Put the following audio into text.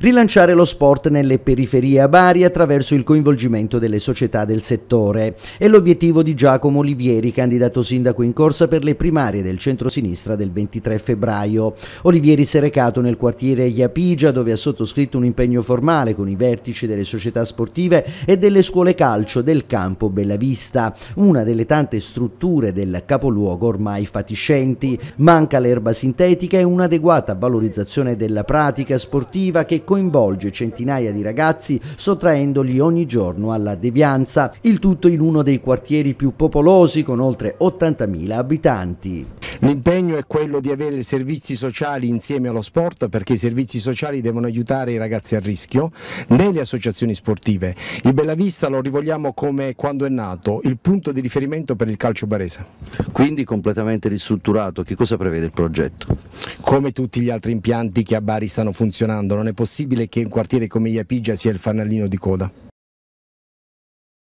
Rilanciare lo sport nelle periferie a Bari attraverso il coinvolgimento delle società del settore è l'obiettivo di Giacomo Olivieri, candidato sindaco in corsa per le primarie del centro-sinistra del 23 febbraio. Olivieri si è recato nel quartiere Iapigia dove ha sottoscritto un impegno formale con i vertici delle società sportive e delle scuole calcio del campo Bellavista, una delle tante strutture del capoluogo ormai fatiscenti. Manca l'erba sintetica e un'adeguata valorizzazione della pratica sportiva che coinvolge centinaia di ragazzi sottraendoli ogni giorno alla devianza, il tutto in uno dei quartieri più popolosi con oltre 80.000 abitanti. L'impegno è quello di avere servizi sociali insieme allo sport perché i servizi sociali devono aiutare i ragazzi a rischio nelle associazioni sportive. Il Bellavista lo rivogliamo come quando è nato, il punto di riferimento per il calcio barese. Quindi completamente ristrutturato, che cosa prevede il progetto? Come tutti gli altri impianti che a Bari stanno funzionando, non è possibile che un quartiere come Iapigia sia il fanalino di coda.